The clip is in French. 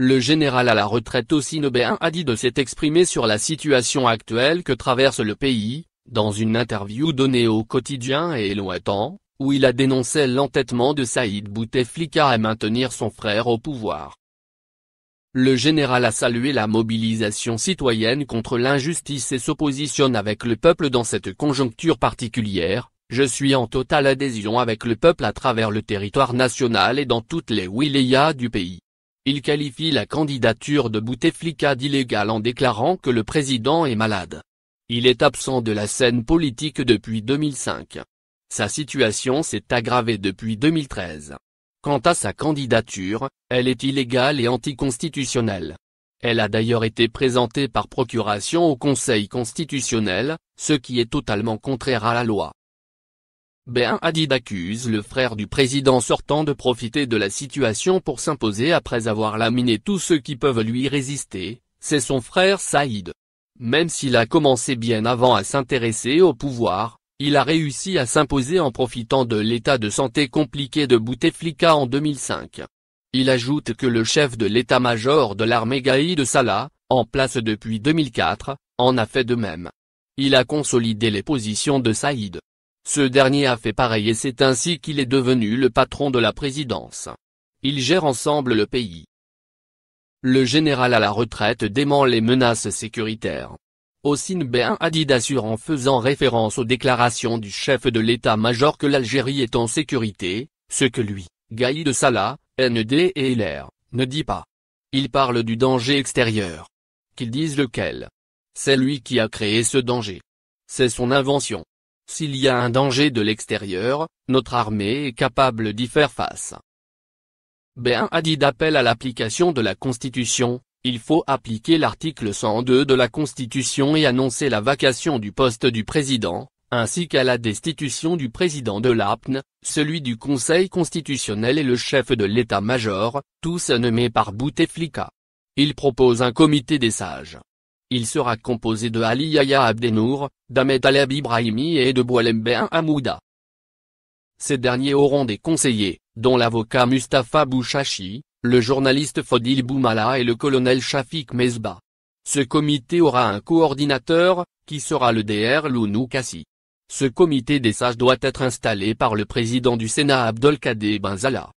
Le général à la retraite Sinobéen a dit de s'exprimer sur la situation actuelle que traverse le pays, dans une interview donnée au quotidien et lointain, où il a dénoncé l'entêtement de Saïd Bouteflika à maintenir son frère au pouvoir. Le général a salué la mobilisation citoyenne contre l'injustice et s'oppositionne avec le peuple dans cette conjoncture particulière, je suis en totale adhésion avec le peuple à travers le territoire national et dans toutes les wilayas du pays. Il qualifie la candidature de Bouteflika d'illégale en déclarant que le président est malade. Il est absent de la scène politique depuis 2005. Sa situation s'est aggravée depuis 2013. Quant à sa candidature, elle est illégale et anticonstitutionnelle. Elle a d'ailleurs été présentée par procuration au Conseil constitutionnel, ce qui est totalement contraire à la loi. Ben Hadid accuse le frère du président sortant de profiter de la situation pour s'imposer après avoir laminé tous ceux qui peuvent lui résister, c'est son frère Saïd. Même s'il a commencé bien avant à s'intéresser au pouvoir, il a réussi à s'imposer en profitant de l'état de santé compliqué de Bouteflika en 2005. Il ajoute que le chef de l'état-major de l'armée Gaïd Salah, en place depuis 2004, en a fait de même. Il a consolidé les positions de Saïd. Ce dernier a fait pareil et c'est ainsi qu'il est devenu le patron de la présidence. Ils gèrent ensemble le pays. Le général à la retraite dément les menaces sécuritaires. Ossine Ben dit assure en faisant référence aux déclarations du chef de l'état-major que l'Algérie est en sécurité, ce que lui, Gaïd Salah, ND et LR, ne dit pas. Il parle du danger extérieur. Qu'ils disent lequel. C'est lui qui a créé ce danger. C'est son invention. S'il y a un danger de l'extérieur, notre armée est capable d'y faire face. B1 ben a dit d'appel à l'application de la Constitution, il faut appliquer l'article 102 de la Constitution et annoncer la vacation du poste du président, ainsi qu'à la destitution du président de l'APN, celui du Conseil constitutionnel et le chef de l'état-major, tous nommés par Bouteflika. Il propose un comité des sages. Il sera composé de Ali Yahya Abdenour, d'Ahmed Aleb Ibrahimi et de Boalembein Amouda. Ces derniers auront des conseillers, dont l'avocat Mustapha Bouchachi, le journaliste Fodil Boumala et le colonel Shafik Mezba. Ce comité aura un coordinateur, qui sera le DR Lounou Kassi. Ce comité des sages doit être installé par le président du Sénat Abdelkader Benzala.